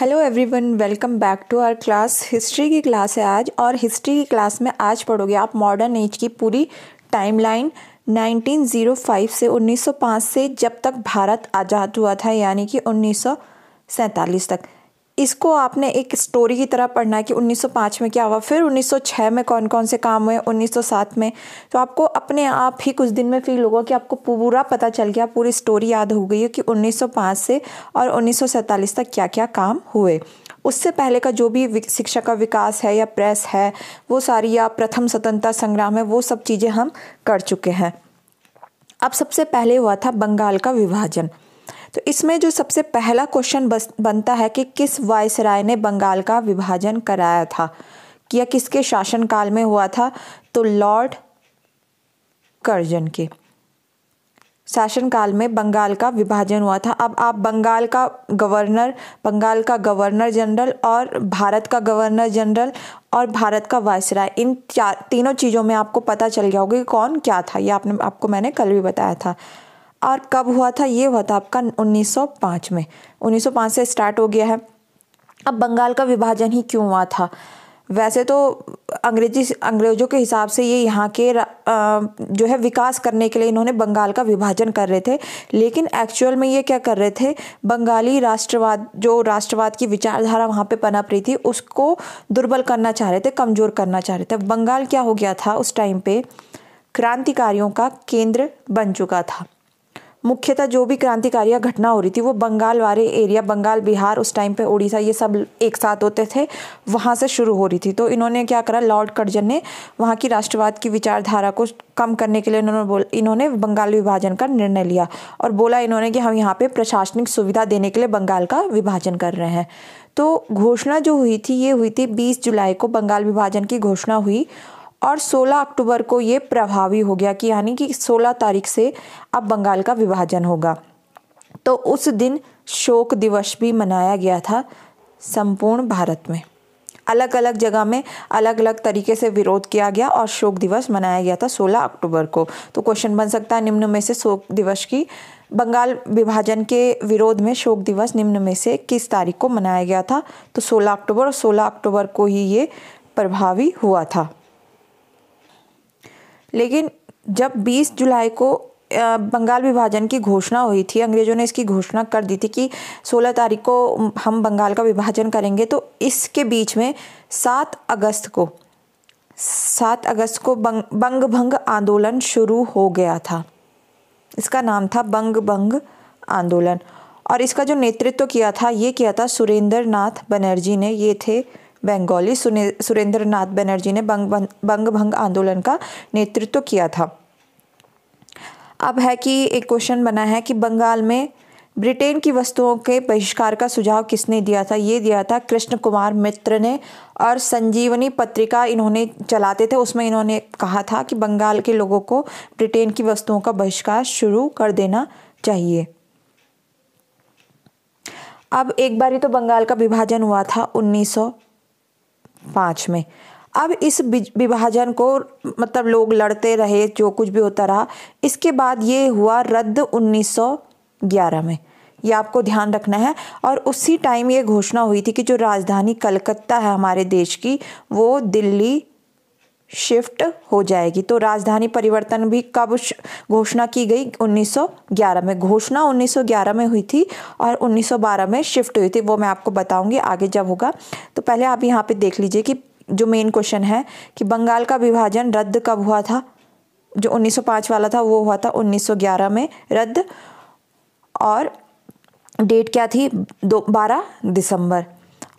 hello everyone welcome back to our class history की class है आज और हिस्ट्री की क्लास में आज पढ़ोगे आप मॉडर्न एज की पूरी टाइमलाइन 1905 से 1905 से जब तक भारत आज़ाद हुआ था यानी कि 1947 तक इसको आपने एक स्टोरी की तरह पढ़ना है कि 1905 में क्या हुआ फिर 1906 में कौन कौन से काम हुए 1907 में तो आपको अपने आप ही कुछ दिन में फील होगा कि आपको पूरा पता चल गया पूरी स्टोरी याद हो गई है कि 1905 से और 1947 तक क्या क्या काम हुए उससे पहले का जो भी शिक्षा का विकास है या प्रेस है वो सारी या प्रथम स्वतंत्रता संग्राम है वो सब चीज़ें हम कर चुके हैं अब सबसे पहले हुआ था बंगाल का विभाजन तो इसमें जो सबसे पहला क्वेश्चन बनता है कि किस राय ने बंगाल का विभाजन कराया था या किसके शासनकाल में हुआ था तो लॉर्ड कर्जन के शासनकाल में बंगाल का विभाजन हुआ था अब आप बंगाल का गवर्नर बंगाल का गवर्नर जनरल और भारत का गवर्नर जनरल और भारत का वायसराय इन चार तीनों चीज़ों में आपको पता चल गया होगा कि कौन क्या था ये आपने आपको मैंने कल भी बताया था और कब हुआ था ये हुआ था आपका 1905 में 1905 से स्टार्ट हो गया है अब बंगाल का विभाजन ही क्यों हुआ था वैसे तो अंग्रेजी अंग्रेजों के हिसाब से ये यहाँ के जो है विकास करने के लिए इन्होंने बंगाल का विभाजन कर रहे थे लेकिन एक्चुअल में ये क्या कर रहे थे बंगाली राष्ट्रवाद जो राष्ट्रवाद की विचारधारा वहाँ पे पनप रही थी उसको दुर्बल करना चाह रहे थे कमज़ोर करना चाह रहे थे बंगाल क्या हो गया था उस टाइम पे क्रांतिकारियों का केंद्र बन चुका था मुख्यतः जो भी क्रांतिकारी घटना हो रही थी वो बंगाल वाले एरिया बंगाल बिहार उस टाइम पे उड़ीसा ये सब एक साथ होते थे वहाँ से शुरू हो रही थी तो इन्होंने क्या करा लॉर्ड कर्जन ने वहाँ की राष्ट्रवाद की विचारधारा को कम करने के लिए इन्होंने बोल इन्होंने बंगाल विभाजन का निर्णय लिया और बोला इन्होंने कि हम यहाँ पे प्रशासनिक सुविधा देने के लिए बंगाल का विभाजन कर रहे हैं तो घोषणा जो हुई थी ये हुई थी बीस जुलाई को बंगाल विभाजन की घोषणा हुई और 16 अक्टूबर को ये प्रभावी हो गया कि यानी कि 16 तारीख से अब बंगाल का विभाजन होगा तो उस दिन शोक दिवस भी मनाया गया था संपूर्ण भारत में अलग अलग जगह में अलग अलग तरीके से विरोध किया गया और शोक दिवस मनाया गया था 16 अक्टूबर को तो क्वेश्चन बन सकता है निम्न में से शोक दिवस की बंगाल विभाजन के विरोध में शोक दिवस निम्न में से किस तारीख को मनाया गया था तो 16 अक्टूबर और 16 अक्टूबर को ही ये प्रभावी हुआ था लेकिन जब 20 जुलाई को बंगाल विभाजन की घोषणा हुई थी अंग्रेजों ने इसकी घोषणा कर दी थी कि 16 तारीख को हम बंगाल का विभाजन करेंगे तो इसके बीच में 7 अगस्त को 7 अगस्त को बंग बंग भंग आंदोलन शुरू हो गया था इसका नाम था बंग भंग आंदोलन और इसका जो नेतृत्व किया था ये किया था सुरेंद्र नाथ बनर्जी ने ये थे बंगाली सुरेंद्र नाथ बनर्जी ने बंग बंग, भंग आंदोलन का नेतृत्व किया था अब है कि एक क्वेश्चन बना है कि बंगाल में ब्रिटेन की वस्तुओं के बहिष्कार का सुझाव किसने दिया था ये दिया था कृष्ण कुमार मित्र ने और संजीवनी पत्रिका इन्होंने चलाते थे उसमें इन्होंने कहा था कि बंगाल के लोगों को ब्रिटेन की वस्तुओं का बहिष्कार शुरू कर देना चाहिए अब एक बारी तो बंगाल का विभाजन हुआ था पाँच में अब इस विभाजन को मतलब लोग लड़ते रहे जो कुछ भी होता रहा इसके बाद ये हुआ रद्द 1911 में ये आपको ध्यान रखना है और उसी टाइम ये घोषणा हुई थी कि जो राजधानी कलकत्ता है हमारे देश की वो दिल्ली शिफ्ट हो जाएगी तो राजधानी परिवर्तन भी कब घोषणा की गई 1911 में घोषणा 1911 में हुई थी और 1912 में शिफ्ट हुई थी वो मैं आपको बताऊंगी आगे जब होगा तो पहले आप यहाँ पे देख लीजिए कि जो मेन क्वेश्चन है कि बंगाल का विभाजन रद्द कब हुआ था जो 1905 वाला था वो हुआ था 1911 में रद्द और डेट क्या थी दो बारह दिसंबर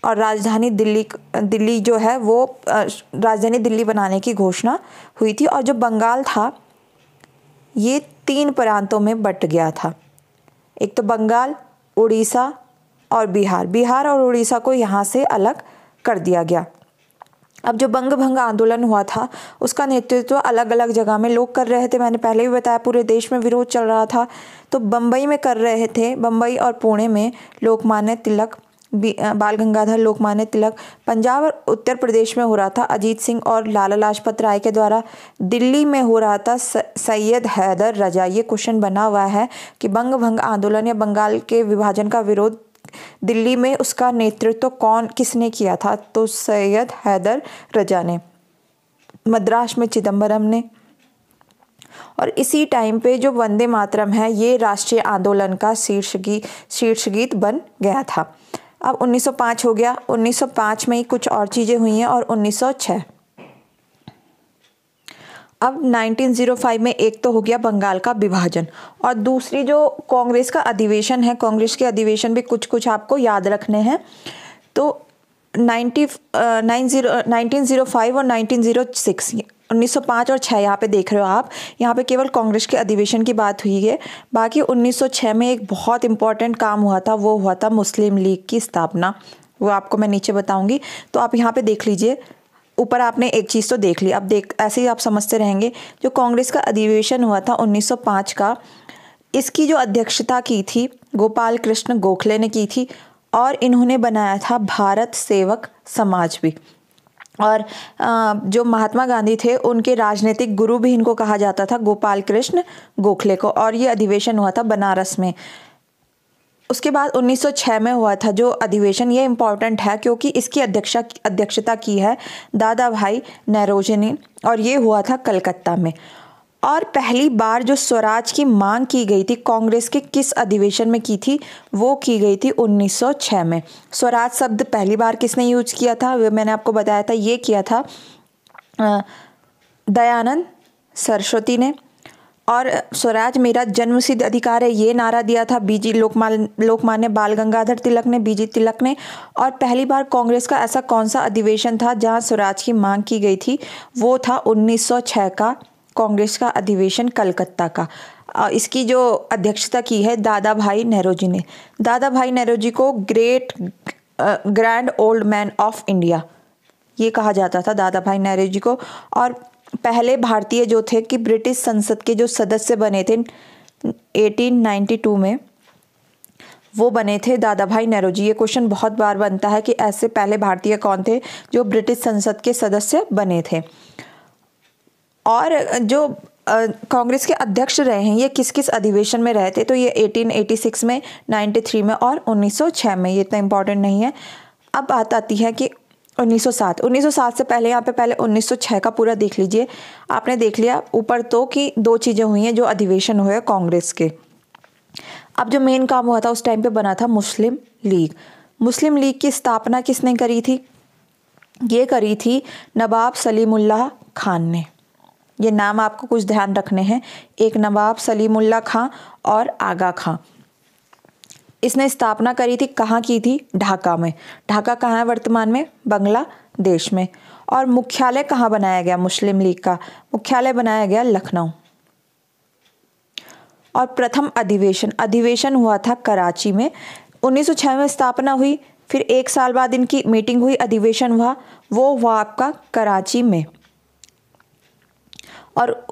और राजधानी दिल्ली दिल्ली जो है वो राजधानी दिल्ली बनाने की घोषणा हुई थी और जो बंगाल था ये तीन प्रांतों में बट गया था एक तो बंगाल उड़ीसा और बिहार बिहार और उड़ीसा को यहाँ से अलग कर दिया गया अब जो बंग भंग आंदोलन हुआ था उसका नेतृत्व तो अलग अलग जगह में लोग कर रहे थे मैंने पहले भी बताया पूरे देश में विरोध चल रहा था तो बम्बई में कर रहे थे बम्बई और पुणे में लोकमान्य तिलक बाल गंगाधर लोकमान्य तिलक पंजाब और उत्तर प्रदेश में हो रहा था अजीत सिंह और लाला लाजपत राय के द्वारा दिल्ली में हो रहा था सैयद हैदर रजा ये क्वेश्चन बना हुआ है कि बंग भंग आंदोलन या बंगाल के विभाजन का विरोध दिल्ली में उसका नेतृत्व तो कौन किसने किया था तो सैयद हैदर रजा ने मद्रास में चिदम्बरम ने और इसी टाइम पे जो वंदे मातरम है ये राष्ट्रीय आंदोलन का शीर्ष गीत शीर्ष गीत बन गया था अब 1905 हो गया 1905 में ही कुछ और चीज़ें हुई हैं और 1906 अब 1905 में एक तो हो गया बंगाल का विभाजन और दूसरी जो कांग्रेस का अधिवेशन है कांग्रेस के अधिवेशन भी कुछ कुछ आपको याद रखने हैं तो 1905 nine zero nineteen zero five और नाइनटीन जीरो सिक्स 1905 और 6 यहाँ पे देख रहे हो आप यहाँ पे केवल कांग्रेस के अधिवेशन की बात हुई है बाकी 1906 में एक बहुत इंपॉर्टेंट काम हुआ था वो हुआ था मुस्लिम लीग की स्थापना वो आपको मैं नीचे बताऊंगी तो आप यहाँ पे देख लीजिए ऊपर आपने एक चीज़ तो देख ली अब देख ऐसे ही आप समझते रहेंगे जो कांग्रेस का अधिवेशन हुआ था 1905 का इसकी जो अध्यक्षता की थी गोपाल कृष्ण गोखले ने की थी और इन्होंने बनाया था भारत सेवक समाज भी और जो महात्मा गांधी थे उनके राजनीतिक गुरु भी इनको कहा जाता था गोपाल कृष्ण गोखले को और ये अधिवेशन हुआ था बनारस में उसके बाद 1906 में हुआ था जो अधिवेशन ये इम्पॉर्टेंट है क्योंकि इसकी अध्यक्षा अध्यक्षता की है दादा भाई नैरोजी ने और ये हुआ था कलकत्ता में और पहली बार जो स्वराज की मांग की गई थी कांग्रेस के किस अधिवेशन में की थी वो की गई थी 1906 में स्वराज शब्द पहली बार किसने यूज किया था मैंने आपको बताया था ये किया था दयानंद सरस्वती ने और स्वराज मेरा जन्मसिद्ध अधिकार है ये नारा दिया था बीजी लोकमान लोकमान्य बाल गंगाधर तिलक ने बीजी तिलक ने और पहली बार कांग्रेस का ऐसा कौन सा अधिवेशन था जहां स्वराज की मांग की गई थी वो था 1906 का कांग्रेस का अधिवेशन कलकत्ता का इसकी जो अध्यक्षता की है दादा भाई नेहरू जी ने दादा भाई नेहरू जी को great grand old man of India ये कहा जाता था दादा भाई नेहरू जी को और पहले भारतीय जो थे कि ब्रिटिश संसद के जो सदस्य बने थे 1892 में वो बने थे दादा भाई नेहरू जी ये क्वेश्चन बहुत बार बनता है कि ऐसे पहले भारतीय कौन थे जो ब्रिटिश संसद के सदस्य बने थे और जो कांग्रेस के अध्यक्ष रहे हैं ये किस किस अधिवेशन में रहे थे तो ये 1886 में 93 में और 1906 में ये इतना इम्पोर्टेंट नहीं है अब बात आती है कि 1907 1907 से पहले यहाँ पे पहले 1906 का पूरा देख लीजिए आपने देख लिया ऊपर तो कि दो चीज़ें हुई हैं जो अधिवेशन हुए कांग्रेस के अब जो मेन काम हुआ था उस टाइम पे बना था मुस्लिम लीग मुस्लिम लीग की स्थापना किसने करी थी ये करी थी नवाब सलीमुल्लाह खान ने ये नाम आपको कुछ ध्यान रखने हैं एक नवाब सलीमुल्ला खां और आगा खां इसने स्थापना करी थी कहाँ की थी ढाका में ढाका कहाँ है वर्तमान में बांग्लादेश में और मुख्यालय कहाँ बनाया गया मुस्लिम लीग का मुख्यालय बनाया गया लखनऊ और प्रथम अधिवेशन अधिवेशन हुआ था कराची में 1906 में स्थापना हुई फिर एक साल बाद इनकी मीटिंग हुई अधिवेशन हुआ वो हुआ आपका कराची में और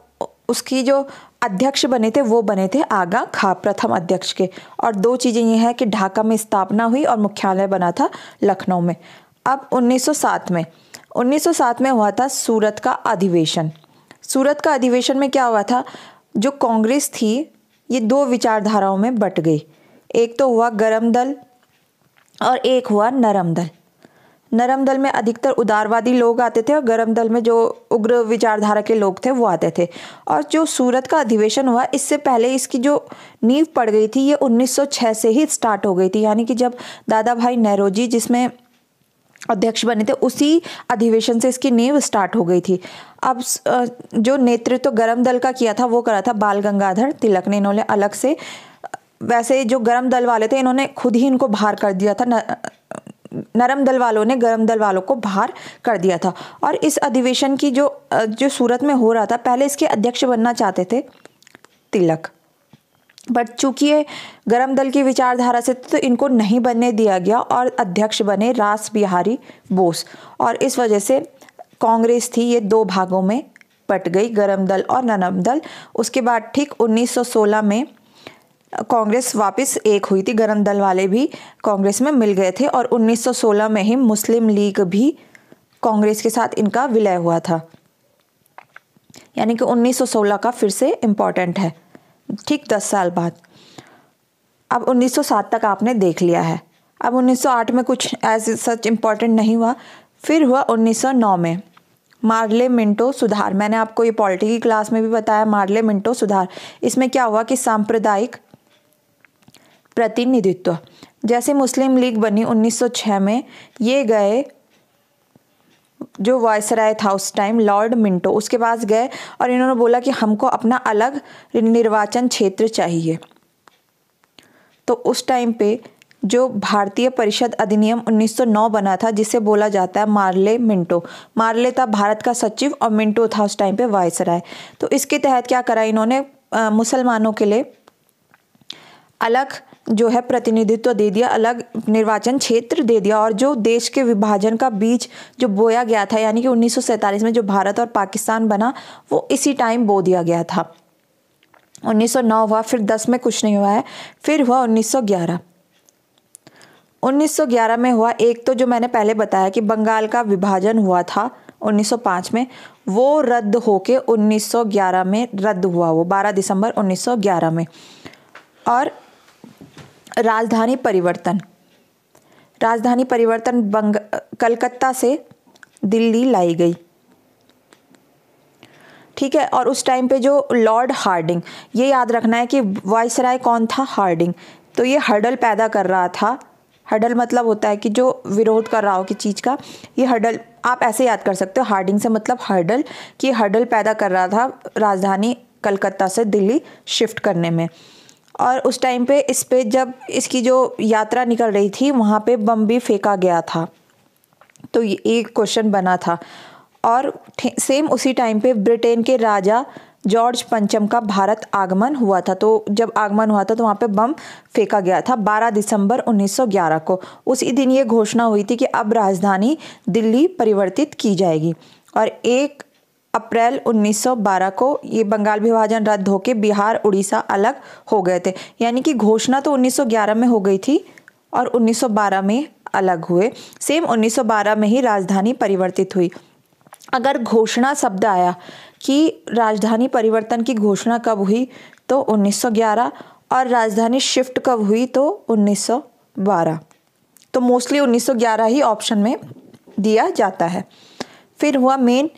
उसकी जो अध्यक्ष बने थे वो बने थे आगा खा प्रथम अध्यक्ष के और दो चीज़ें ये हैं कि ढाका में स्थापना हुई और मुख्यालय बना था लखनऊ में अब 1907 में 1907 में हुआ था सूरत का अधिवेशन सूरत का अधिवेशन में क्या हुआ था जो कांग्रेस थी ये दो विचारधाराओं में बट गई एक तो हुआ गर्म दल और एक हुआ नरम दल नरम दल में अधिकतर उदारवादी लोग आते थे और गर्म दल में जो उग्र विचारधारा के लोग थे वो आते थे और जो सूरत का अधिवेशन हुआ इससे पहले इसकी जो नींव पड़ गई थी ये 1906 से ही स्टार्ट हो गई थी यानी कि जब दादा भाई नेहरोजी जिसमें अध्यक्ष बने थे उसी अधिवेशन से इसकी नींव स्टार्ट हो गई थी अब जो नेतृत्व तो गर्म दल का किया था वो करा था बाल गंगाधर तिलक ने इन्होंने अलग से वैसे जो गर्म दल वाले थे इन्होंने खुद ही इनको बाहर कर दिया था नरम दल वालों ने गर्म दल वालों को बाहर कर दिया था और इस अधिवेशन की जो जो सूरत में हो रहा था पहले इसके अध्यक्ष बनना चाहते थे तिलक बट चूंकि ये गर्म दल की विचारधारा से तो इनको नहीं बनने दिया गया और अध्यक्ष बने रास बिहारी बोस और इस वजह से कांग्रेस थी ये दो भागों में बट गई गर्म दल और नरम दल उसके बाद ठीक 1916 में कांग्रेस वापस एक हुई थी गरम दल वाले भी कांग्रेस में मिल गए थे और 1916 में ही मुस्लिम लीग भी कांग्रेस के साथ इनका विलय हुआ था यानी कि 1916 का फिर से इम्पॉर्टेंट है ठीक दस साल बाद अब 1907 तक आपने देख लिया है अब 1908 में कुछ एज सच इम्पॉर्टेंट नहीं हुआ फिर हुआ 1909 में मार्ले मिंटो सुधार मैंने आपको ये पॉलिटी की क्लास में भी बताया मार्ले मिंटो सुधार इसमें क्या हुआ कि सांप्रदायिक प्रतिनिधित्व जैसे मुस्लिम लीग बनी 1906 में ये गए जो वॉयसराय था उस टाइम लॉर्ड मिंटो उसके पास गए और इन्होंने बोला कि हमको अपना अलग निर्वाचन क्षेत्र चाहिए तो उस टाइम पे जो भारतीय परिषद अधिनियम 1909 बना था जिसे बोला जाता है मार्ले मिंटो मार्ले था भारत का सचिव और मिंटो था उस टाइम पे वायसराय तो इसके तहत क्या करा इन्होंने मुसलमानों के लिए अलग जो है प्रतिनिधित्व दे दिया अलग निर्वाचन क्षेत्र दे दिया और जो देश के विभाजन का बीज जो बोया गया था यानी कि उन्नीस में जो भारत और पाकिस्तान बना वो इसी टाइम बो दिया गया था 1909 हुआ फिर 10 में कुछ नहीं हुआ है फिर हुआ 1911 1911 में हुआ एक तो जो मैंने पहले बताया कि बंगाल का विभाजन हुआ था 1905 में वो रद्द होके 1911 में रद्द हुआ वो 12 दिसंबर 1911 में और राजधानी परिवर्तन राजधानी परिवर्तन बंग कलकत्ता से दिल्ली लाई गई ठीक है और उस टाइम पे जो लॉर्ड हार्डिंग ये याद रखना है कि वायसराय कौन था हार्डिंग तो ये हडल पैदा कर रहा था हडल मतलब होता है कि जो विरोध कर रहा हो कि चीज़ का ये हडल आप ऐसे याद कर सकते हो हार्डिंग से मतलब हडल कि हडल पैदा कर रहा था राजधानी कलकत्ता से दिल्ली शिफ्ट करने में और उस टाइम पे इस पे जब इसकी जो यात्रा निकल रही थी वहाँ पे बम भी फेंका गया था तो ये एक क्वेश्चन बना था और सेम उसी टाइम पे ब्रिटेन के राजा जॉर्ज पंचम का भारत आगमन हुआ था तो जब आगमन हुआ था तो वहाँ पे बम फेंका गया था 12 दिसंबर 1911 को उसी दिन ये घोषणा हुई थी कि अब राजधानी दिल्ली परिवर्तित की जाएगी और एक अप्रैल 1912 को ये बंगाल विभाजन रद्द होकर बिहार उड़ीसा अलग हो गए थे यानी कि घोषणा तो 1911 में हो गई थी और 1912 में अलग हुए सेम 1912 में ही राजधानी परिवर्तित हुई अगर घोषणा शब्द आया कि राजधानी परिवर्तन की घोषणा कब हुई तो 1911 और राजधानी शिफ्ट कब हुई तो 1912 तो मोस्टली 1911 ही ऑप्शन में दिया जाता है फिर हुआ मेन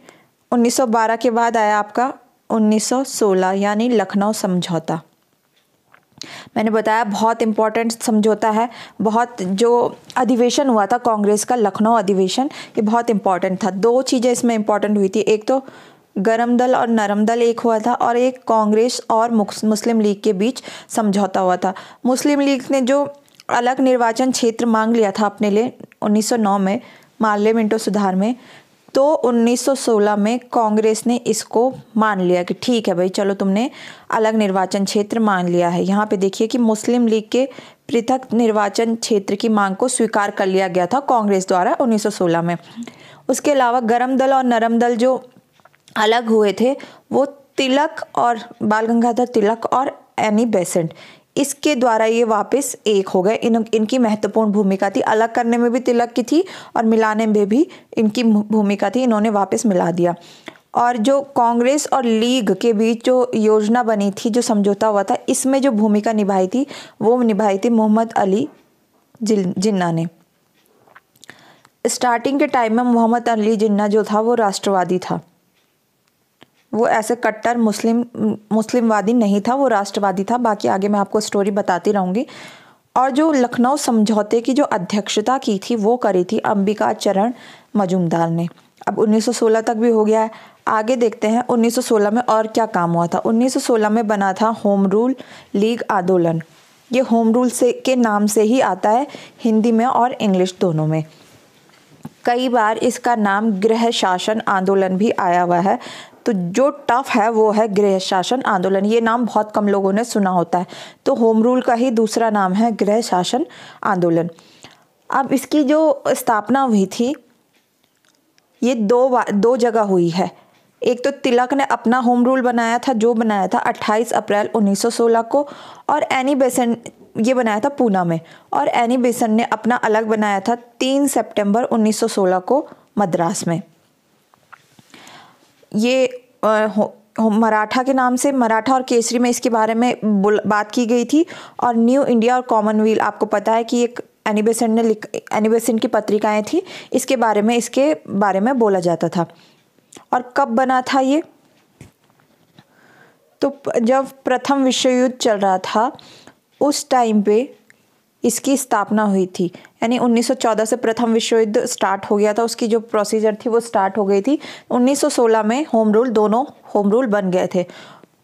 1912 के बाद आया आपका 1916 यानी लखनऊ समझौता मैंने बताया बहुत इम्पॉर्टेंट समझौता है बहुत जो अधिवेशन हुआ था कांग्रेस का लखनऊ अधिवेशन ये बहुत इम्पॉर्टेंट था दो चीज़ें इसमें इम्पॉर्टेंट हुई थी एक तो गरम दल और नरम दल एक हुआ था और एक कांग्रेस और मुस्लिम लीग के बीच समझौता हुआ था मुस्लिम लीग ने जो अलग निर्वाचन क्षेत्र मांग लिया था अपने लिए 1909 में पार्लियामेंटो सुधार में तो 1916 में कांग्रेस ने इसको मान लिया कि ठीक है भाई चलो तुमने अलग निर्वाचन क्षेत्र मान लिया है यहाँ पे देखिए कि मुस्लिम लीग के पृथक निर्वाचन क्षेत्र की मांग को स्वीकार कर लिया गया था कांग्रेस द्वारा 1916 में उसके अलावा गर्म दल और नरम दल जो अलग हुए थे वो तिलक और बाल गंगाधर तिलक और एनी बेसेंट इसके द्वारा ये वापस एक हो गए इन इनकी महत्वपूर्ण भूमिका थी अलग करने में भी तिलक की थी और मिलाने में भी इनकी भूमिका थी इन्होंने वापस मिला दिया और जो कांग्रेस और लीग के बीच जो योजना बनी थी जो समझौता हुआ था इसमें जो भूमिका निभाई थी वो निभाई थी मोहम्मद अली जिन्ना ने स्टार्टिंग के टाइम में मोहम्मद अली जिन्ना जो था वो राष्ट्रवादी था वो ऐसे कट्टर मुस्लिम मुस्लिमवादी नहीं था वो राष्ट्रवादी था बाकी आगे मैं आपको स्टोरी बताती रहूँगी और जो लखनऊ समझौते की जो अध्यक्षता की थी वो करी थी अंबिका चरण मजूमदार ने अब 1916 तक भी हो गया है आगे देखते हैं 1916 में और क्या काम हुआ था 1916 में बना था होम रूल लीग आंदोलन ये होम रूल से के नाम से ही आता है हिंदी में और इंग्लिश दोनों में कई बार इसका नाम गृह शासन आंदोलन भी आया हुआ है तो जो टफ है वो है गृह शासन आंदोलन ये नाम बहुत कम लोगों ने सुना होता है तो होम रूल का ही दूसरा नाम है गृह शासन आंदोलन अब इसकी जो स्थापना हुई थी ये दो दो जगह हुई है एक तो तिलक ने अपना होम रूल बनाया था जो बनाया था 28 अप्रैल 1916 को और एनी बेसन ये बनाया था पूना में और एनी बेसन ने अपना अलग बनाया था तीन सितंबर 1916 को मद्रास में ये मराठा के नाम से मराठा और केसरी में इसके बारे में बात की गई थी और न्यू इंडिया और कॉमनवेल आपको पता है कि एक एनिबेसन ने लिख एनिबेसन की पत्रिकाएं थी इसके बारे में इसके बारे में बोला जाता था और कब बना था ये तो जब प्रथम विश्व युद्ध चल रहा था उस टाइम पे इसकी स्थापना हुई थी यानी 1914 से प्रथम विश्व युद्ध स्टार्ट हो गया था उसकी जो प्रोसीजर थी वो स्टार्ट हो गई थी 1916 में होम रूल दोनों होम रूल बन गए थे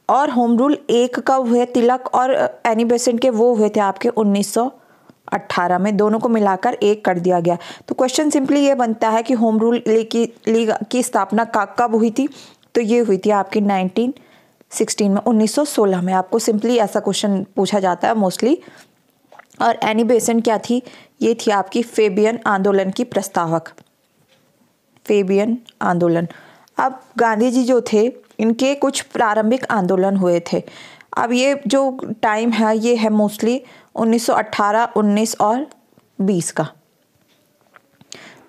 और होम रूल एक का हुए तिलक और एनी बेसेंट के वो हुए थे आपके 1918 में दोनों को मिलाकर एक कर दिया गया तो क्वेश्चन सिंपली ये बनता है कि होम रूल की लीग की स्थापना कब हुई थी तो ये हुई थी आपकी 1916 में 1916 में आपको सिंपली ऐसा क्वेश्चन पूछा जाता है मोस्टली और एनी बेसेंट क्या थी ये थी आपकी फेबियन आंदोलन की प्रस्तावक फेबियन आंदोलन अब गांधी जी जो थे इनके कुछ प्रारंभिक आंदोलन हुए थे अब ये जो टाइम है ये है मोस्टली 1918, 19 और 20 का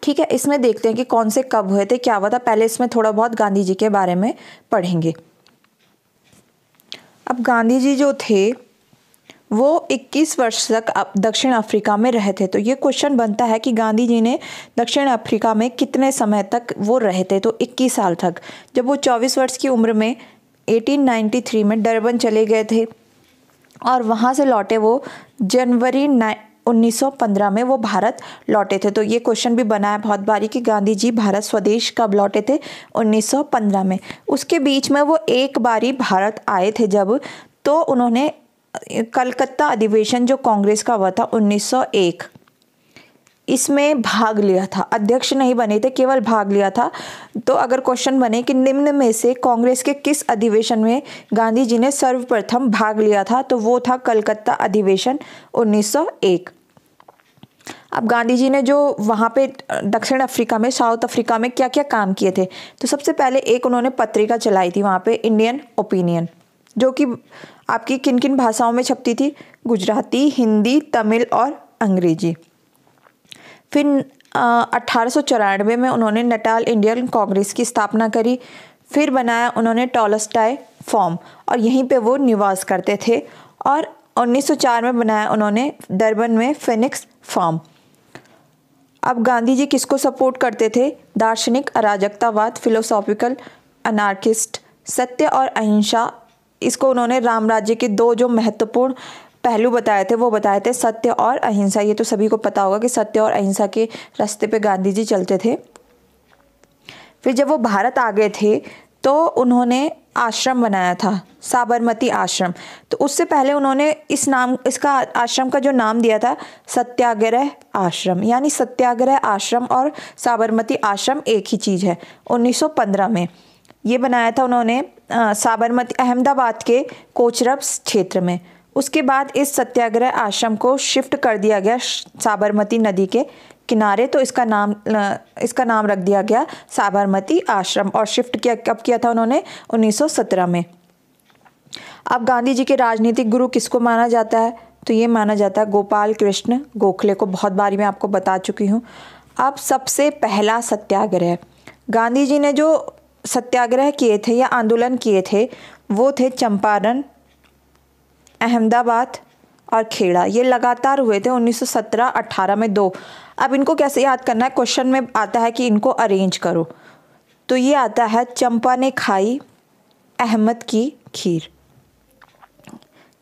ठीक है इसमें देखते हैं कि कौन से कब हुए थे क्या हुआ था पहले इसमें थोड़ा बहुत गांधी जी के बारे में पढ़ेंगे अब गांधी जी जो थे वो 21 वर्ष तक दक्षिण अफ्रीका में रहे थे तो ये क्वेश्चन बनता है कि गांधी जी ने दक्षिण अफ्रीका में कितने समय तक वो रहे थे तो 21 साल तक जब वो 24 वर्ष की उम्र में 1893 में डरबन चले गए थे और वहाँ से लौटे वो जनवरी 1915 में वो भारत लौटे थे तो ये क्वेश्चन भी बना है बहुत बारी कि गांधी जी भारत स्वदेश कब लौटे थे 1915 में उसके बीच में वो एक बारी भारत आए थे जब तो उन्होंने कलकत्ता अधिवेशन जो कांग्रेस का हुआ था 1901 इसमें भाग लिया था अध्यक्ष नहीं बने थे केवल भाग लिया था तो अगर क्वेश्चन बने कि निम्न में से कांग्रेस के किस अधिवेशन में गांधी जी ने सर्वप्रथम भाग लिया था तो वो था कलकत्ता अधिवेशन 1901 अब गांधी जी ने जो वहाँ पे दक्षिण अफ्रीका में साउथ अफ्रीका में क्या क्या काम किए थे तो सबसे पहले एक उन्होंने पत्रिका चलाई थी वहाँ पे इंडियन ओपिनियन जो कि आपकी किन किन भाषाओं में छपती थी गुजराती हिंदी तमिल और अंग्रेजी फिर अठारह में उन्होंने नटाल इंडियन कांग्रेस की स्थापना करी फिर बनाया उन्होंने टॉलस्टाई फॉर्म और यहीं पे वो निवास करते थे और 1904 में बनाया उन्होंने डरबन में फिनिक्स फॉर्म अब गांधी जी किसको सपोर्ट करते थे दार्शनिक अराजकतावाद फिलोसॉफिकल अनार्किस्ट सत्य और अहिंसा इसको उन्होंने राम राज्य के दो जो महत्वपूर्ण पहलू बताए थे वो बताए थे सत्य और अहिंसा ये तो सभी को पता होगा कि सत्य और अहिंसा के रास्ते पे गांधी जी चलते थे फिर जब वो भारत आ गए थे तो उन्होंने आश्रम बनाया था साबरमती आश्रम तो उससे पहले उन्होंने इस नाम इसका आश्रम का जो नाम दिया था सत्याग्रह आश्रम यानी सत्याग्रह आश्रम और साबरमती आश्रम एक ही चीज़ है 1915 में ये बनाया था उन्होंने साबरमती अहमदाबाद के कोचरब क्षेत्र में उसके बाद इस सत्याग्रह आश्रम को शिफ्ट कर दिया गया साबरमती नदी के किनारे तो इसका नाम इसका नाम रख दिया गया साबरमती आश्रम और शिफ्ट किया कब किया था उन्होंने 1917 में अब गांधी जी के राजनीतिक गुरु किसको माना जाता है तो ये माना जाता है गोपाल कृष्ण गोखले को बहुत बारी मैं आपको बता चुकी हूँ अब सबसे पहला सत्याग्रह गांधी जी ने जो सत्याग्रह किए थे या आंदोलन किए थे वो थे चंपारण अहमदाबाद और खेड़ा ये लगातार हुए थे 1917-18 में दो अब इनको कैसे याद करना है क्वेश्चन में आता है कि इनको अरेंज करो तो ये आता है चंपा ने खाई अहमद की खीर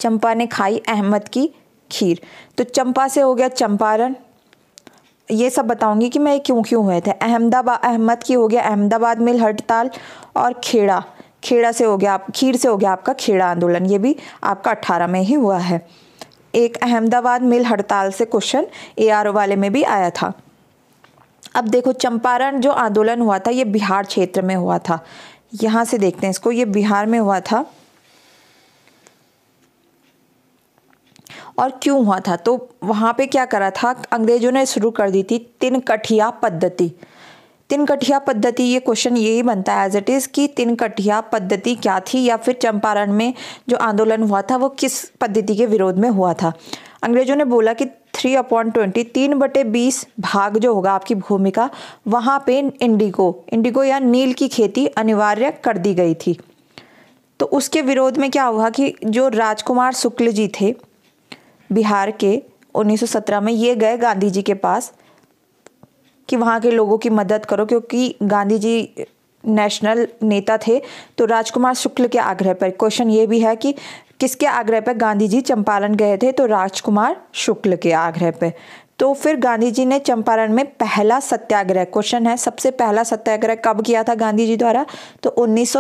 चंपा ने खाई अहमद की खीर तो चंपा से हो गया चंपारण ये सब बताऊंगी कि मैं क्यों क्यों हुए थे अहमदाबाद अहमद की हो गया अहमदाबाद मिल हड़ताल और खेड़ा खेड़ा से हो गया आप खीर से हो गया आपका खेड़ा आंदोलन ये भी आपका अट्ठारह में ही हुआ है एक अहमदाबाद मिल हड़ताल से क्वेश्चन ए वाले में भी आया था अब देखो चंपारण जो आंदोलन हुआ था ये बिहार क्षेत्र में हुआ था यहाँ से देखते हैं इसको ये बिहार में हुआ था और क्यों हुआ था तो वहाँ पे क्या करा था अंग्रेजों ने शुरू कर दी थी तीन कठिया पद्धति तीन कठिया पद्धति ये क्वेश्चन यही बनता है एज इट इज़ कि तीन कठिया पद्धति क्या थी या फिर चंपारण में जो आंदोलन हुआ था वो किस पद्धति के विरोध में हुआ था अंग्रेजों ने बोला कि थ्री अपॉइंट ट्वेंटी तीन बटे बीस भाग जो होगा आपकी भूमि का वहाँ पे इंडिगो इंडिगो या नील की खेती अनिवार्य कर दी गई थी तो उसके विरोध में क्या हुआ कि जो राजकुमार शुक्ल जी थे बिहार के 1917 में ये गए गांधी जी के पास कि वहाँ के लोगों की मदद करो क्योंकि गांधी जी नेशनल नेता थे तो राजकुमार शुक्ल के आग्रह पर क्वेश्चन ये भी है कि किसके आग्रह पर गांधी जी चंपारण गए थे तो राजकुमार शुक्ल के आग्रह पर तो फिर गांधी जी ने चंपारण में पहला सत्याग्रह क्वेश्चन है सबसे पहला सत्याग्रह कब किया था गांधी जी द्वारा तो उन्नीस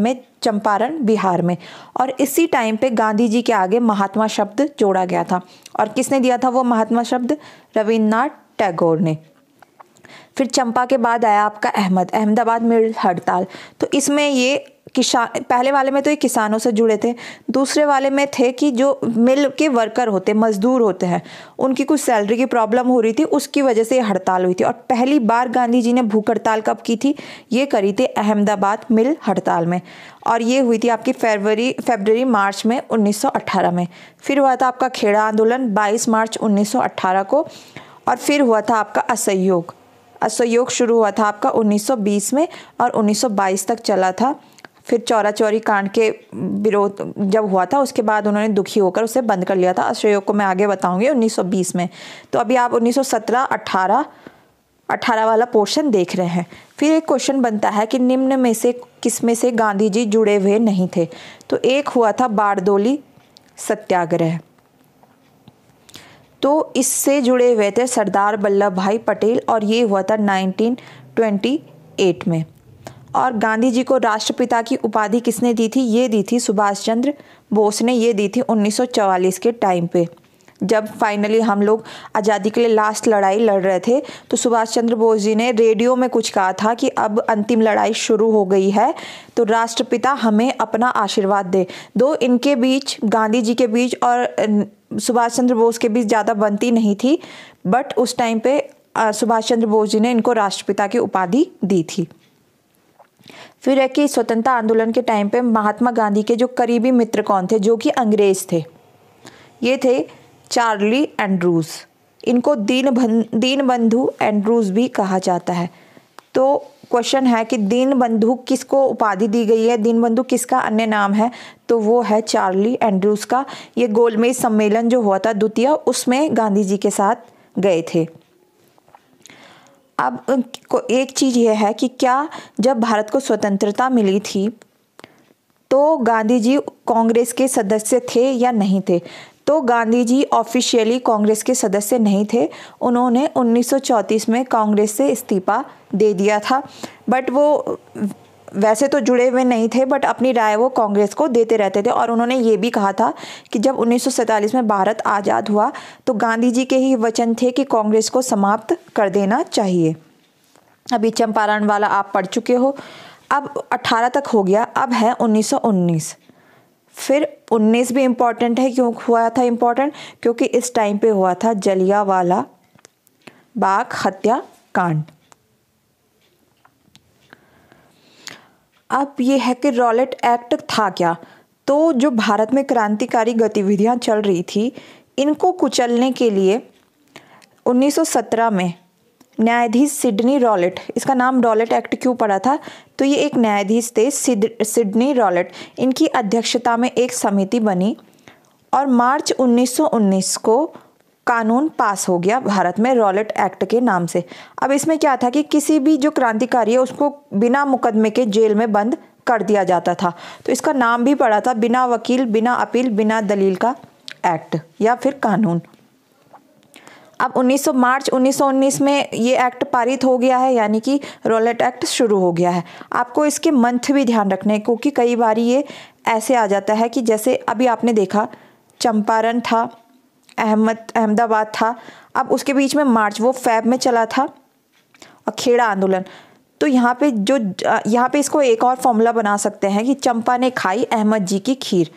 में चंपारण बिहार में और इसी टाइम पे गांधी जी के आगे महात्मा शब्द जोड़ा गया था और किसने दिया था वो महात्मा शब्द रविन्द्रनाथ टैगोर ने फिर चंपा के बाद आया आपका अहमद अहमदाबाद में हड़ताल तो इसमें ये किसान पहले वाले में तो ये किसानों से जुड़े थे दूसरे वाले में थे कि जो मिल के वर्कर होते मजदूर होते हैं उनकी कुछ सैलरी की प्रॉब्लम हो रही थी उसकी वजह से हड़ताल हुई थी और पहली बार गांधी जी ने भूख हड़ताल कब की थी ये करी थी अहमदाबाद मिल हड़ताल में और ये हुई थी आपकी फरवरी फेबररी मार्च में 1918 में फिर हुआ था आपका खेड़ा आंदोलन 22 मार्च 1918 को और फिर हुआ था आपका असहयोग असहयोग शुरू हुआ था आपका 1920 में और 1922 तक चला था फिर चौरा चौरी कांड के विरोध जब हुआ था उसके बाद उन्होंने दुखी होकर उसे बंद कर लिया था अश्रेय को मैं आगे बताऊंगी 1920 में तो अभी आप 1917 18 18 वाला पोर्शन देख रहे हैं फिर एक क्वेश्चन बनता है कि निम्न में से किस में से गांधी जी जुड़े हुए नहीं थे तो एक हुआ था बारदोली सत्याग्रह तो इससे जुड़े हुए थे सरदार वल्लभ भाई पटेल और ये हुआ था 1928 में और गांधी जी को राष्ट्रपिता की उपाधि किसने दी थी ये दी थी सुभाष चंद्र बोस ने ये दी थी 1944 के टाइम पे जब फाइनली हम लोग आज़ादी के लिए लास्ट लड़ाई लड़ रहे थे तो सुभाष चंद्र बोस जी ने रेडियो में कुछ कहा था कि अब अंतिम लड़ाई शुरू हो गई है तो राष्ट्रपिता हमें अपना आशीर्वाद दे दो इनके बीच गांधी जी के बीच और सुभाष चंद्र बोस के बीच ज़्यादा बनती नहीं थी बट उस टाइम पे सुभाष चंद्र बोस जी ने इनको राष्ट्रपिता की उपाधि दी थी फिर है कि स्वतंत्रता आंदोलन के टाइम पे महात्मा गांधी के जो करीबी मित्र कौन थे जो कि अंग्रेज थे ये थे चार्ली एंड्रूज इनको दीन बन, दीन बंधु एंड्रूज भी कहा जाता है तो क्वेश्चन है कि दीन बंधु किसको उपाधि दी गई है दीन बंधु किसका अन्य नाम है तो वो है चार्ली एंड्रूज का ये गोलमेज सम्मेलन जो हुआ था द्वितीय उसमें गांधी जी के साथ गए थे अब को एक चीज़ यह है कि क्या जब भारत को स्वतंत्रता मिली थी तो गांधी जी कांग्रेस के सदस्य थे या नहीं थे तो गांधी जी ऑफिशियली कांग्रेस के सदस्य नहीं थे उन्होंने 1934 में कांग्रेस से इस्तीफा दे दिया था बट वो वैसे तो जुड़े हुए नहीं थे बट अपनी राय वो कांग्रेस को देते रहते थे और उन्होंने ये भी कहा था कि जब उन्नीस में भारत आज़ाद हुआ तो गांधी जी के ही वचन थे कि कांग्रेस को समाप्त कर देना चाहिए अभी चंपारण वाला आप पढ़ चुके हो अब 18 तक हो गया अब है 1919 फिर 19 भी इम्पॉर्टेंट है क्यों हुआ था इम्पॉर्टेंट क्योंकि इस टाइम पे हुआ था जलिया वाला बाग हत्या कांड अब ये है कि रॉलेट एक्ट था क्या तो जो भारत में क्रांतिकारी गतिविधियां चल रही थी इनको कुचलने के लिए 1917 में न्यायाधीश सिडनी रॉलेट इसका नाम रॉलेट एक्ट क्यों पड़ा था तो ये एक न्यायाधीश थे सिडनी रॉलेट इनकी अध्यक्षता में एक समिति बनी और मार्च 1919 को कानून पास हो गया भारत में रॉलेट एक्ट के नाम से अब इसमें क्या था कि किसी भी जो क्रांतिकारी है उसको बिना मुकदमे के जेल में बंद कर दिया जाता था तो इसका नाम भी पड़ा था बिना वकील बिना अपील बिना दलील का एक्ट या फिर कानून अब 1900 मार्च 1919 में ये एक्ट पारित हो गया है यानी कि रोलेट एक्ट शुरू हो गया है आपको इसके मंथ भी ध्यान रखने क्योंकि कई बार ये ऐसे आ जाता है कि जैसे अभी आपने देखा चंपारण था अहमद अहमदाबाद था अब उसके बीच में मार्च वो फैब में चला था और खेड़ा आंदोलन तो यहाँ पे जो यहाँ पे इसको एक और फॉर्मूला बना सकते हैं कि चंपा ने खाई अहमद जी की खीर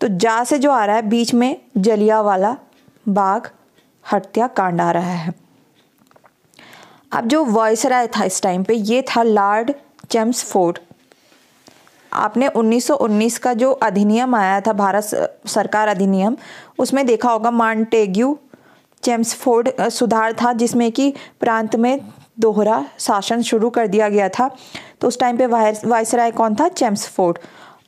तो जा से जो आ रहा है बीच में जलिया वाला बाघ कांड आ रहा है अब जो वॉयसराय था इस टाइम पे ये था लॉर्ड फोर्ड आपने 1919 का जो अधिनियम आया था भारत सरकार अधिनियम उसमें देखा होगा मॉन्टेग्यू चेम्सफोर्ड सुधार था जिसमें कि प्रांत में दोहरा शासन शुरू कर दिया गया था तो उस टाइम पे वायसराय कौन था चेम्सफोर्ड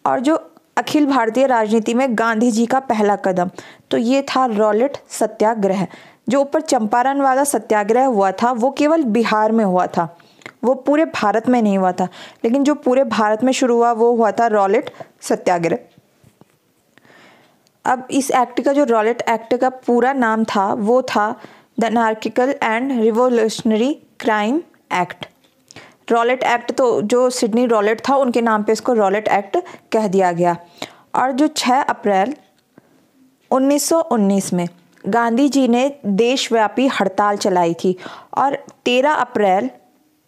और जो अखिल भारतीय राजनीति में गांधी जी का पहला कदम तो ये था रॉलेट सत्याग्रह जो ऊपर चंपारण वाला सत्याग्रह हुआ था वो केवल बिहार में हुआ था वो पूरे भारत में नहीं हुआ था लेकिन जो पूरे भारत में शुरू हुआ वो हुआ था रॉलेट सत्याग्रह अब इस एक्ट का जो रॉलेट एक्ट का पूरा नाम था वो था the anarchical and revolutionary crime act Rowlatt act तो जो सिडनी रॉलेट था उनके नाम पे इसको रॉलेट एक्ट कह दिया गया और जो 6 अप्रैल 1919 में गांधी जी ने देशव्यापी हड़ताल चलाई थी और 13 अप्रैल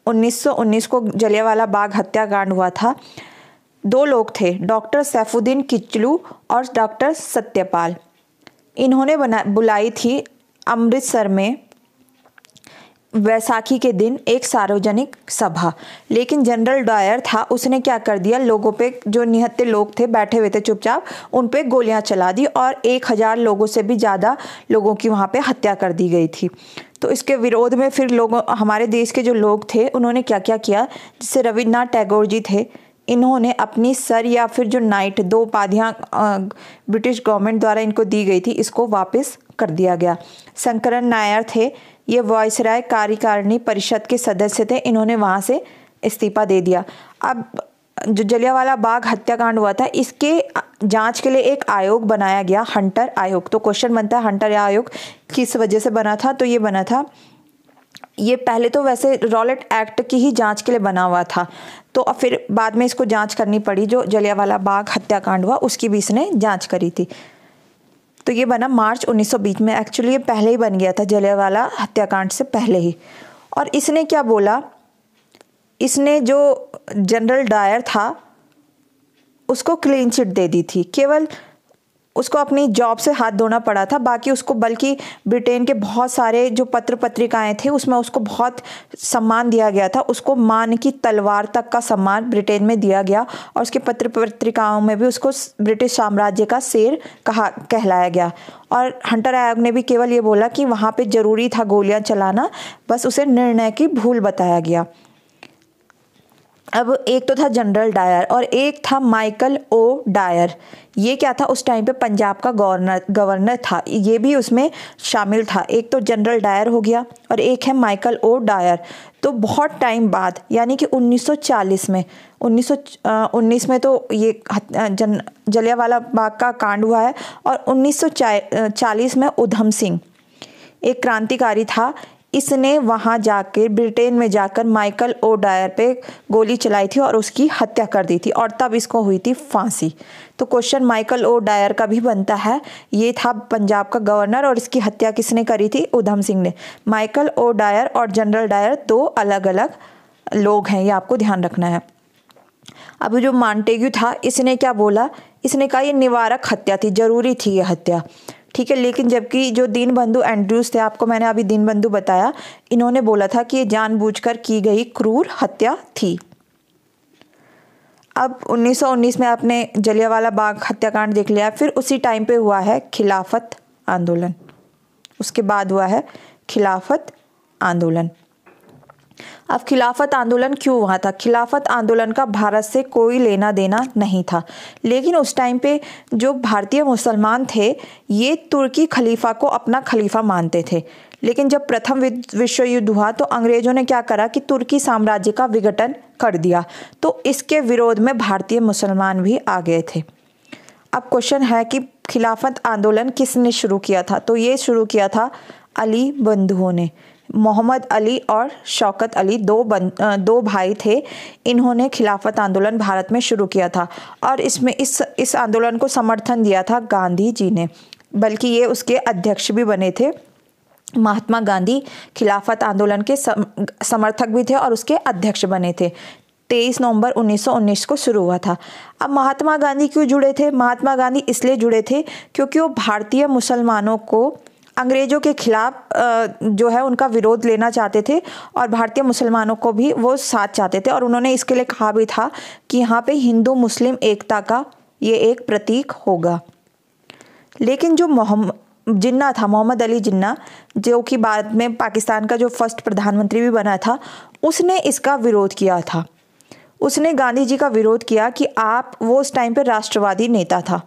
1919 को जलियावाला बाग हत्याकांड हुआ था दो लोग थे डॉक्टर सैफुद्दीन किचलू और डॉक्टर सत्यपाल इन्होंने बना बुलाई थी अमृतसर में वैसाखी के दिन एक सार्वजनिक सभा लेकिन जनरल डायर था उसने क्या कर दिया लोगों पे जो निहत्ते लोग थे बैठे हुए थे चुपचाप उन पर गोलियां चला दी और एक हज़ार लोगों से भी ज़्यादा लोगों की वहाँ पे हत्या कर दी गई थी तो इसके विरोध में फिर लोगों हमारे देश के जो लोग थे उन्होंने क्या क्या किया जिससे रविन्द्रनाथ टैगोर जी थे इन्होंने अपनी सर या फिर जो नाइट दो उपाधियाँ ब्रिटिश गवर्नमेंट द्वारा इनको दी गई थी इसको वापस कर दिया गया शंकरन नायर थे ये वॉयसराय कार्यकारिणी परिषद के सदस्य थे इन्होंने वहाँ से इस्तीफा दे दिया अब जो जलियावाला बाग हत्याकांड हुआ था इसके जांच के लिए एक आयोग बनाया गया हंटर आयोग तो क्वेश्चन बनता है हंटर आयोग किस वजह से बना था तो ये बना था ये पहले तो वैसे रॉलेट एक्ट की ही जांच के लिए बना हुआ था तो अब फिर बाद में इसको जांच करनी पड़ी जो जलियावाला बाग हत्याकांड हुआ उसकी भी इसने जांच करी थी तो ये बना मार्च उन्नीस में एक्चुअली ये पहले ही बन गया था जलियावाला हत्याकांड से पहले ही और इसने क्या बोला इसने जो जनरल डायर था उसको क्लीन चिट दे दी थी केवल उसको अपनी जॉब से हाथ धोना पड़ा था बाकी उसको बल्कि ब्रिटेन के बहुत सारे जो पत्र पत्रिकाएं थे उसमें उसको बहुत सम्मान दिया गया था उसको मान की तलवार तक का सम्मान ब्रिटेन में दिया गया और उसके पत्र पत्रिकाओं में भी उसको ब्रिटिश साम्राज्य का शेर कहा कहलाया गया और हंटर आयोग ने भी केवल ये बोला कि वहाँ पर ज़रूरी था गोलियाँ चलाना बस उसे निर्णय की भूल बताया गया अब एक तो था जनरल डायर और एक था माइकल ओ डायर ये क्या था उस टाइम पे पंजाब का गवर्नर गवर्नर था ये भी उसमें शामिल था एक तो जनरल डायर हो गया और एक है माइकल ओ डायर तो बहुत टाइम बाद यानी कि 1940 में 1919 में तो ये जन जलियावाला बाग का कांड हुआ है और 1940 में उधम सिंह एक क्रांतिकारी था इसने वहां जाकर ब्रिटेन में जाकर माइकल ओ डायर पे गोली चलाई थी और उसकी हत्या कर दी थी और तब इसको हुई थी फांसी तो क्वेश्चन माइकल ओ डायर का भी बनता है ये था पंजाब का गवर्नर और इसकी हत्या किसने करी थी उधम सिंह ने माइकल ओ डायर और जनरल डायर दो अलग अलग लोग हैं ये आपको ध्यान रखना है अब जो मॉन्टेग्यू था इसने क्या बोला इसने कहा ये निवारक हत्या थी जरूरी थी ये हत्या ठीक है लेकिन जबकि जो दीन बंधु एंड्रूज थे आपको मैंने अभी दीन बंधु बताया इन्होंने बोला था कि ये जानबूझकर की गई क्रूर हत्या थी अब 1919 में आपने जलियावाला बाग हत्याकांड देख लिया फिर उसी टाइम पे हुआ है खिलाफत आंदोलन उसके बाद हुआ है खिलाफत आंदोलन अब खिलाफत आंदोलन क्यों हुआ था खिलाफत आंदोलन का भारत से कोई लेना देना नहीं था लेकिन उस टाइम पे जो भारतीय मुसलमान थे ये तुर्की खलीफा को अपना खलीफा मानते थे लेकिन जब प्रथम विश्व युद्ध हुआ तो अंग्रेजों ने क्या करा कि तुर्की साम्राज्य का विघटन कर दिया तो इसके विरोध में भारतीय मुसलमान भी आ गए थे अब क्वेश्चन है कि खिलाफत आंदोलन किसने शुरू किया था तो ये शुरू किया था अली बंधुओं ने मोहम्मद अली और शौकत अली दो बन दो भाई थे इन्होंने खिलाफत आंदोलन भारत में शुरू किया था और इसमें इस इस आंदोलन को समर्थन दिया था गांधी जी ने बल्कि ये उसके अध्यक्ष भी बने थे महात्मा गांधी खिलाफत आंदोलन के समर्थक भी थे और उसके अध्यक्ष बने थे तेईस नवंबर 1919 को शुरू हुआ था अब महात्मा गांधी क्यों जुड़े थे महात्मा गांधी इसलिए जुड़े थे क्योंकि वो भारतीय मुसलमानों को अंग्रेज़ों के खिलाफ जो है उनका विरोध लेना चाहते थे और भारतीय मुसलमानों को भी वो साथ चाहते थे और उन्होंने इसके लिए कहा भी था कि यहाँ पे हिंदू मुस्लिम एकता का ये एक प्रतीक होगा लेकिन जो मोहम्मद जिन्ना था मोहम्मद अली जिन्ना जो कि बाद में पाकिस्तान का जो फर्स्ट प्रधानमंत्री भी बना था उसने इसका विरोध किया था उसने गांधी जी का विरोध किया कि आप वो उस टाइम पर राष्ट्रवादी नेता था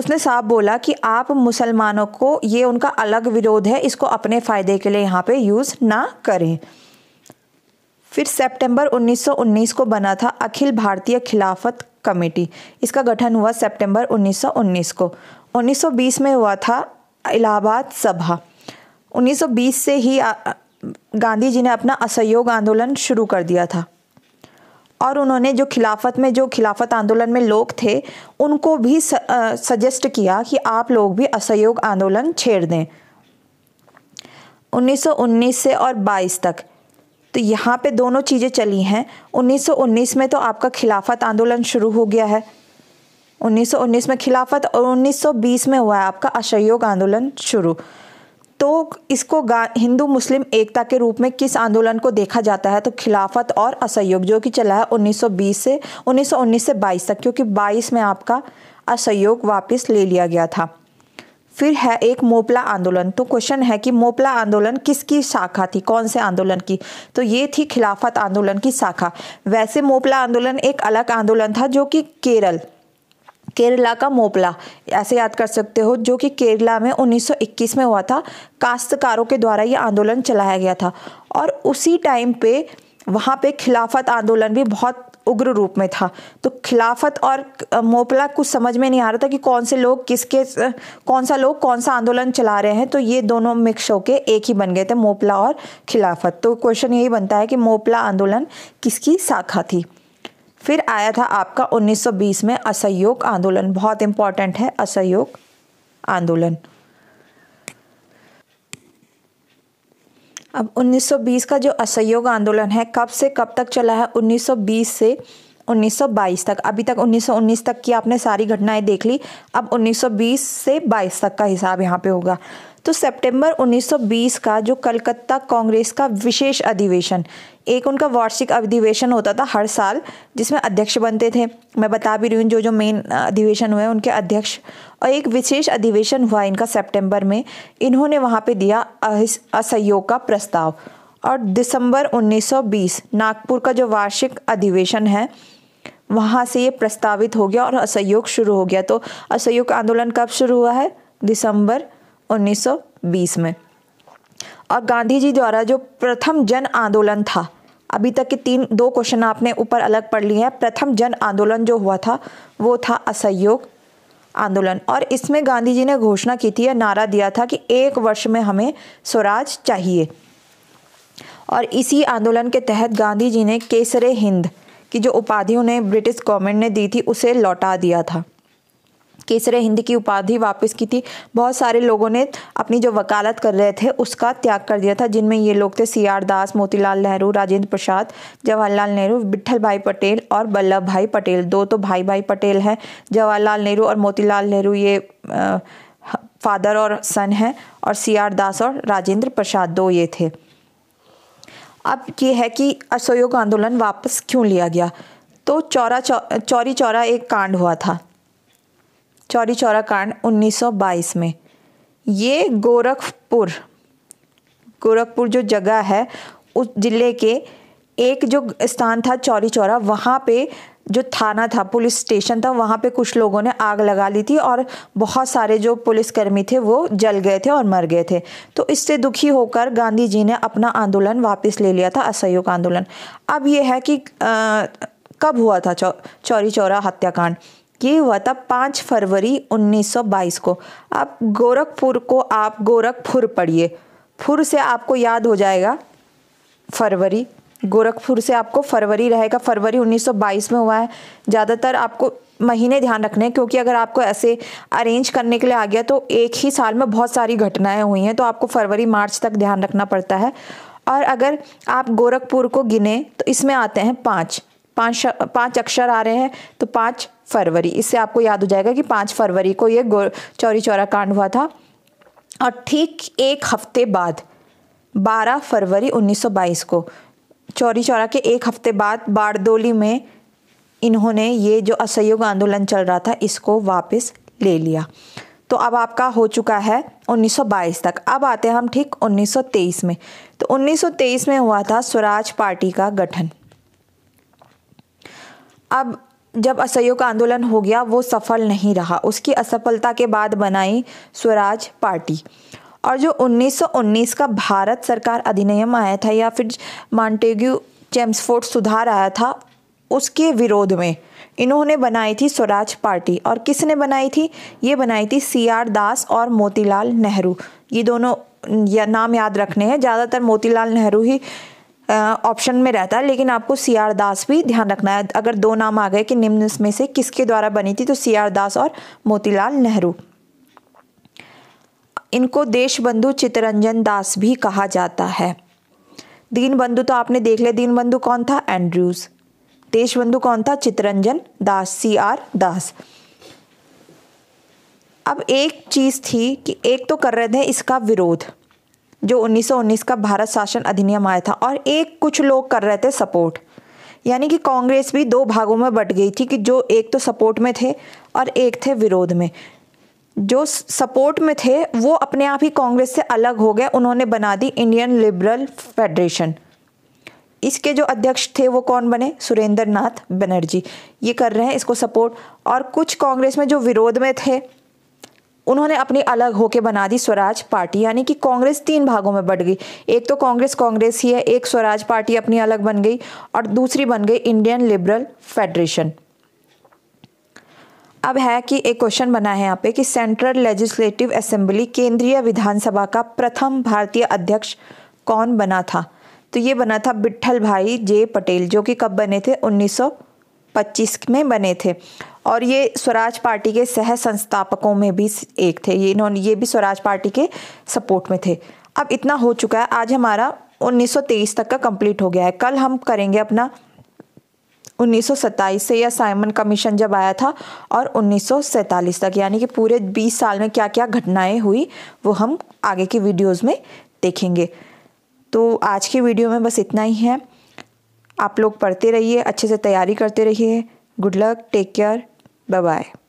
उसने साफ बोला कि आप मुसलमानों को ये उनका अलग विरोध है इसको अपने फ़ायदे के लिए यहाँ पे यूज़ ना करें फिर सितंबर 1919 को बना था अखिल भारतीय खिलाफत कमेटी इसका गठन हुआ सितंबर 1919 को 1920 में हुआ था इलाहाबाद सभा 1920 से ही गांधी जी ने अपना असहयोग आंदोलन शुरू कर दिया था और उन्होंने जो खिलाफत में जो खिलाफत आंदोलन में लोग थे उनको भी स, आ, सजेस्ट किया कि आप लोग भी असहयोग आंदोलन छेड़ दें 1919 से और 22 तक तो यहाँ पे दोनों चीज़ें चली हैं 1919 में तो आपका खिलाफत आंदोलन शुरू हो गया है 1919 में खिलाफत और 1920 में हुआ है आपका असहयोग आंदोलन शुरू तो इसको हिंदू मुस्लिम एकता के रूप में किस आंदोलन को देखा जाता है तो खिलाफत और असहयोग जो कि चला है 1920 से 1919 से 22 तक क्योंकि 22 में आपका असहयोग वापस ले लिया गया था फिर है एक मोपला आंदोलन तो क्वेश्चन है कि मोपला आंदोलन किसकी शाखा थी कौन से आंदोलन की तो ये थी खिलाफत आंदोलन की शाखा वैसे मोपला आंदोलन एक अलग आंदोलन था जो कि केरल केरला का मोपला ऐसे याद कर सकते हो जो कि केरला में 1921 में हुआ था काश्तकारों के द्वारा ये आंदोलन चलाया गया था और उसी टाइम पे वहाँ पे खिलाफत आंदोलन भी बहुत उग्र रूप में था तो खिलाफत और मोपला कुछ समझ में नहीं आ रहा था कि कौन से लोग किसके कौन सा लोग कौन सा आंदोलन चला रहे हैं तो ये दोनों मिक्स होके एक ही बन गए थे मोपला और खिलाफत तो क्वेश्चन यही बनता है कि मोपला आंदोलन किसकी शाखा थी फिर आया था आपका 1920 में असहयोग आंदोलन बहुत इंपॉर्टेंट है असहयोग आंदोलन अब 1920 का जो असहयोग आंदोलन है कब से कब तक चला है 1920 से 1922 तक अभी तक 1919 तक की आपने सारी घटनाएं देख ली अब 1920 से 22 तक का हिसाब यहाँ पे होगा तो सितंबर 1920 का जो कलकत्ता कांग्रेस का विशेष अधिवेशन एक उनका वार्षिक अधिवेशन होता था हर साल जिसमें अध्यक्ष बनते थे मैं बता भी रही हूँ जो जो मेन अधिवेशन हुए उनके अध्यक्ष और एक विशेष अधिवेशन हुआ इनका सितंबर में इन्होंने वहाँ पे दिया असहयोग का प्रस्ताव और दिसंबर 1920 नागपुर का जो वार्षिक अधिवेशन है वहाँ से ये प्रस्तावित हो गया और असहयोग शुरू हो गया तो असहयोग आंदोलन कब शुरू हुआ है दिसंबर 1920 में और गांधी जी द्वारा जो प्रथम जन आंदोलन था अभी तक के तीन दो क्वेश्चन आपने ऊपर अलग पढ़ लिए हैं प्रथम जन आंदोलन जो हुआ था वो था असहयोग आंदोलन और इसमें गांधी जी ने घोषणा की थी या नारा दिया था कि एक वर्ष में हमें स्वराज चाहिए और इसी आंदोलन के तहत गांधी जी ने केसरे हिंद की जो उपाधि उन्हें ब्रिटिश गवर्नमेंट ने दी थी उसे लौटा दिया था केसर हिंद की उपाधि वापस की थी बहुत सारे लोगों ने अपनी जो वकालत कर रहे थे उसका त्याग कर दिया था जिनमें ये लोग थे सी आर दास मोतीलाल नेहरू राजेंद्र प्रसाद जवाहरलाल नेहरू विट्ठल भाई पटेल और वल्लभ भाई पटेल दो तो भाई भाई पटेल हैं जवाहरलाल नेहरू और मोतीलाल नेहरू ये आ, फादर और सन हैं और सी आर दास और राजेंद्र प्रसाद दो ये थे अब ये है कि असहयोग आंदोलन वापस क्यों लिया गया तो चौरा चौ, चौरी चौरा एक कांड हुआ था चौरी चौरा कांड 1922 में ये गोरखपुर गोरखपुर जो जगह है उस ज़िले के एक जो स्थान था चौरी चौरा वहाँ पे जो थाना था पुलिस स्टेशन था वहाँ पे कुछ लोगों ने आग लगा ली थी और बहुत सारे जो पुलिसकर्मी थे वो जल गए थे और मर गए थे तो इससे दुखी होकर गांधी जी ने अपना आंदोलन वापस ले लिया था असहयोग आंदोलन अब ये है कि आ, कब हुआ था चौ, चौरी चौरा हत्याकांड ये हुआ था पाँच फरवरी 1922 को अब गोरखपुर को आप गोरखपुर पढ़िए फुर से आपको याद हो जाएगा फरवरी गोरखपुर से आपको फरवरी रहेगा फरवरी 1922 में हुआ है ज़्यादातर आपको महीने ध्यान रखने हैं क्योंकि अगर आपको ऐसे अरेंज करने के लिए आ गया तो एक ही साल में बहुत सारी घटनाएं हुई हैं तो आपको फरवरी मार्च तक ध्यान रखना पड़ता है और अगर आप गोरखपुर को गिने तो इसमें आते हैं पाँच पाँच पाँच अक्षर आ रहे हैं तो पाँच फरवरी इससे आपको याद हो जाएगा कि पाँच फरवरी को ये चौरी चौरा कांड हुआ था और ठीक एक हफ्ते बाद बारह फरवरी 1922 को चौरी चौरा के एक हफ्ते बाद बारदोली में इन्होंने ये जो असहयोग आंदोलन चल रहा था इसको वापस ले लिया तो अब आपका हो चुका है 1922 तक अब आते हैं हम ठीक 1923 में तो 1923 में हुआ था स्वराज पार्टी का गठन अब जब असहयोग आंदोलन हो गया वो सफल नहीं रहा उसकी असफलता के बाद बनाई स्वराज पार्टी और जो 1919 का भारत सरकार अधिनियम आया था या फिर मॉन्टेग्यू चेम्सफोर्ड सुधार आया था उसके विरोध में इन्होंने बनाई थी स्वराज पार्टी और किसने बनाई थी ये बनाई थी सी आर दास और मोतीलाल नेहरू ये दोनों या नाम याद रखने हैं ज़्यादातर मोतीलाल नेहरू ही ऑप्शन में रहता है लेकिन आपको सी आर दास भी ध्यान रखना है अगर दो नाम आ गए कि निम्न में से किसके द्वारा बनी थी तो सी आर दास और मोतीलाल नेहरू इनको देशबंधु चितरंजन दास भी कहा जाता है दीन बंधु तो आपने देख लिया दीन बंधु कौन था एंड्रूज देशबंधु कौन था चितरंजन दास सी आर दास अब एक चीज़ थी कि एक तो कर रहे थे इसका विरोध जो 1919 का भारत शासन अधिनियम आया था और एक कुछ लोग कर रहे थे सपोर्ट यानी कि कांग्रेस भी दो भागों में बट गई थी कि जो एक तो सपोर्ट में थे और एक थे विरोध में जो सपोर्ट में थे वो अपने आप ही कांग्रेस से अलग हो गए उन्होंने बना दी इंडियन लिबरल फेडरेशन इसके जो अध्यक्ष थे वो कौन बने सुरेंद्र नाथ बनर्जी ये कर रहे हैं इसको सपोर्ट और कुछ कांग्रेस में जो विरोध में थे उन्होंने अपनी अलग होके बना दी स्वराज पार्टी यानी कि कांग्रेस तीन भागों में बढ़ गई एक तो कांग्रेस कांग्रेस ही है एक स्वराज पार्टी अपनी अलग बन गई और दूसरी बन गई इंडियन लिबरल फेडरेशन अब है कि एक क्वेश्चन बना है यहाँ पे कि सेंट्रल लेजिस्लेटिव असेंबली केंद्रीय विधानसभा का प्रथम भारतीय अध्यक्ष कौन बना था तो ये बना था बिट्ठल भाई जे पटेल जो कि कब बने थे उन्नीस पच्चीस में बने थे और ये स्वराज पार्टी के सह संस्थापकों में भी एक थे ये इन्होंने ये भी स्वराज पार्टी के सपोर्ट में थे अब इतना हो चुका है आज हमारा 1923 तक का कंप्लीट हो गया है कल हम करेंगे अपना 1927 से या साइमन कमीशन जब आया था और 1947 तक यानी कि पूरे 20 साल में क्या क्या घटनाएं हुई वो हम आगे की वीडियोस में देखेंगे तो आज की वीडियो में बस इतना ही है आप लोग पढ़ते रहिए अच्छे से तैयारी करते रहिए good luck take care bye bye